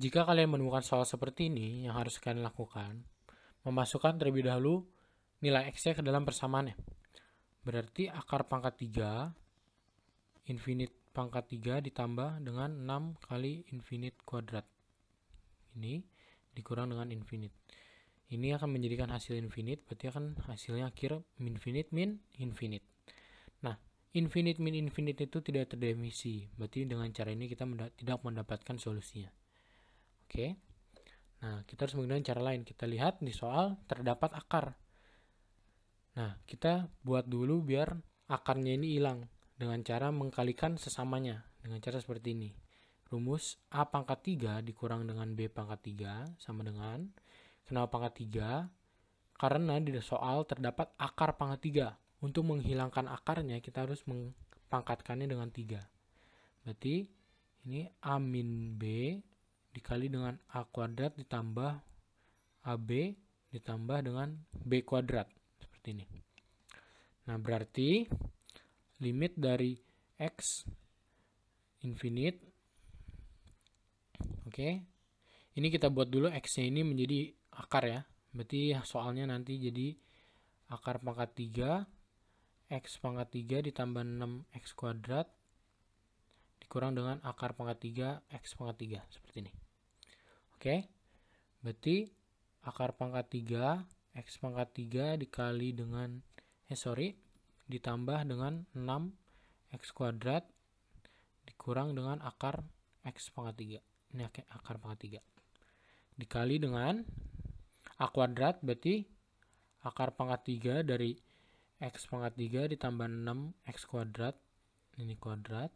Jika kalian menemukan soal seperti ini, yang harus kalian lakukan, memasukkan terlebih dahulu nilai x ke dalam persamaannya. Berarti akar pangkat 3, infinite pangkat 3 ditambah dengan 6 kali infinite kuadrat. Ini dikurang dengan infinite. Ini akan menjadikan hasil infinite, berarti akan hasilnya akhir infinite min infinite. Nah, infinite min infinite itu tidak terdefinisi, berarti dengan cara ini kita tidak mendapatkan solusinya. Oke. Nah, kita harus menggunakan cara lain. Kita lihat di soal terdapat akar. Nah, kita buat dulu biar akarnya ini hilang dengan cara mengkalikan sesamanya dengan cara seperti ini. Rumus A pangkat 3 dikurang dengan B pangkat 3 sama dengan kenapa pangkat 3? Karena di soal terdapat akar pangkat 3. Untuk menghilangkan akarnya kita harus mengpangkatkannya dengan 3. Berarti ini A min B dikali dengan A kuadrat ditambah AB ditambah dengan B kuadrat seperti ini. Nah, berarti limit dari X infinite oke okay. ini kita buat dulu X-nya ini menjadi akar ya berarti soalnya nanti jadi akar pangkat 3 X pangkat 3 ditambah 6X kuadrat dikurang dengan akar pangkat 3 X pangkat 3 seperti ini oke berarti akar pangkat 3 X pangkat 3 dikali dengan eh sorry ditambah dengan 6 X kuadrat dikurang dengan akar X pangkat 3 ini akar pangkat 3 dikali dengan A kuadrat berarti akar pangkat 3 dari X pangkat 3 ditambah 6 X kuadrat ini kuadrat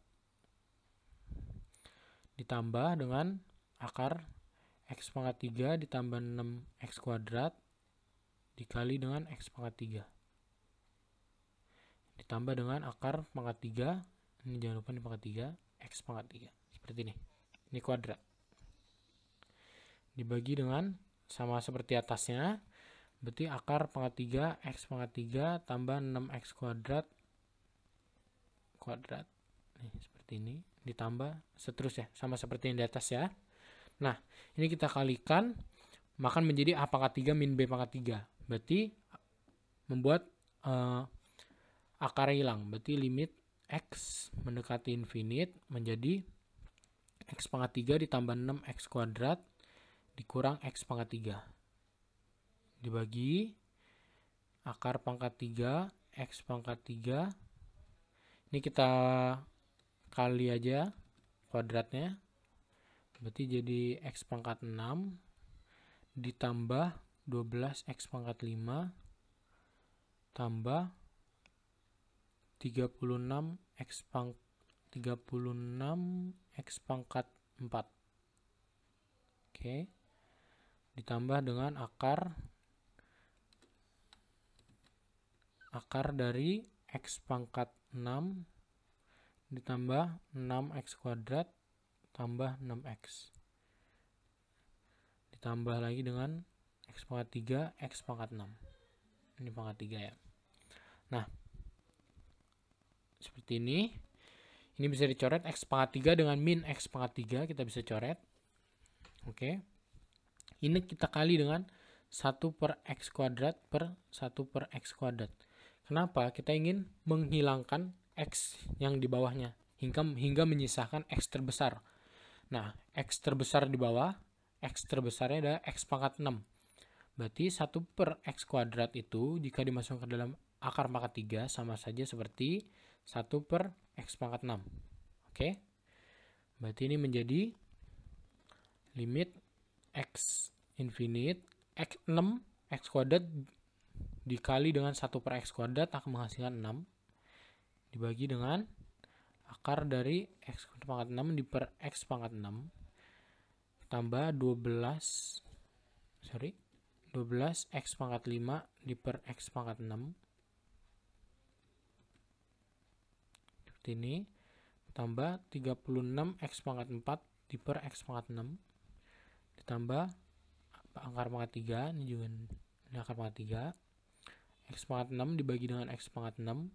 ditambah dengan akar x pangkat 3 ditambah 6x kuadrat dikali dengan x pangkat 3 ditambah dengan akar pangkat 3 ini jangan lupa ini pangkat 3 x pangkat 3 seperti ini ini kuadrat dibagi dengan sama seperti atasnya berarti akar pangkat 3 x pangkat 3 tambah 6x kuadrat kuadrat seperti ini ditambah seterusnya sama seperti yang di atas ya nah ini kita kalikan maka menjadi a pangkat 3 min b pangkat 3 berarti membuat uh, akar hilang berarti limit x mendekati infinite menjadi x pangkat 3 ditambah 6 x kuadrat dikurang x pangkat 3 dibagi akar pangkat 3 x pangkat 3 ini kita kali aja kuadratnya berarti jadi x pangkat 6 ditambah 12x pangkat 5 tambah 36x pangkat 36x pangkat 4 oke okay. ditambah dengan akar akar dari x pangkat 6 ditambah 6x kuadrat tambah 6x ditambah lagi dengan x pangkat 3 x pangkat 6 ini pangkat 3 ya nah seperti ini ini bisa dicoret x pangkat 3 dengan min x pangkat 3 kita bisa coret oke okay. ini kita kali dengan 1 per x kuadrat per 1 per x kuadrat kenapa kita ingin menghilangkan X yang di bawahnya hingga hingga menyisakan X terbesar. Nah, X terbesar di bawah, X terbesarnya adalah X pangkat 6. Berarti 1 per X kuadrat itu jika dimasukkan ke dalam akar pangkat 3 sama saja seperti 1 per X pangkat 6. Oke? Berarti ini menjadi limit X infinite, X 6, X kuadrat dikali dengan 1 per X kuadrat akan menghasilkan 6 dibagi dengan akar dari x pangkat 6 di per x pangkat 6 tambah 12 sorry 12 x pangkat 5 di per x pangkat 6 seperti ini tambah 36 x pangkat 4 diper x pangkat 6 ditambah akar pangkat 3 ini juga ini akar pangkat 3 x pangkat 6 dibagi dengan x pangkat 6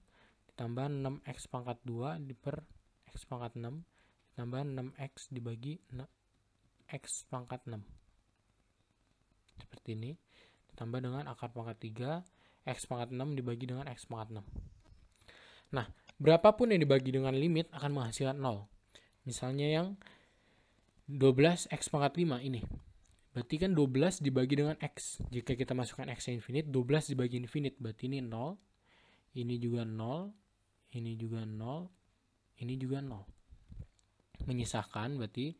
tambah 6x pangkat 2 per x pangkat 6 tambah 6x dibagi x pangkat 6 seperti ini ditambah dengan akar pangkat 3 x pangkat 6 dibagi dengan x pangkat 6 nah berapapun yang dibagi dengan limit akan menghasilkan 0 misalnya yang 12x pangkat 5 ini berarti kan 12 dibagi dengan x jika kita masukkan x infinite 12 dibagi infinite berarti ini 0 ini juga 0 ini juga 0, ini juga 0. Menyisakan berarti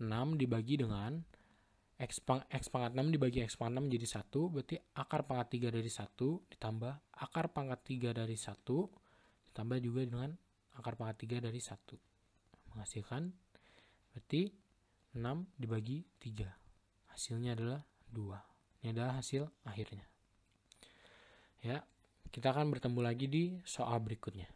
6 dibagi dengan x, pang, x pangkat 6 dibagi x pangkat 6 jadi 1, berarti akar pangkat 3 dari 1 ditambah akar pangkat 3 dari 1 ditambah juga dengan akar pangkat 3 dari 1. Menghasilkan berarti 6 dibagi 3. Hasilnya adalah 2. Ini adalah hasil akhirnya. Ya, kita akan bertemu lagi di soal berikutnya.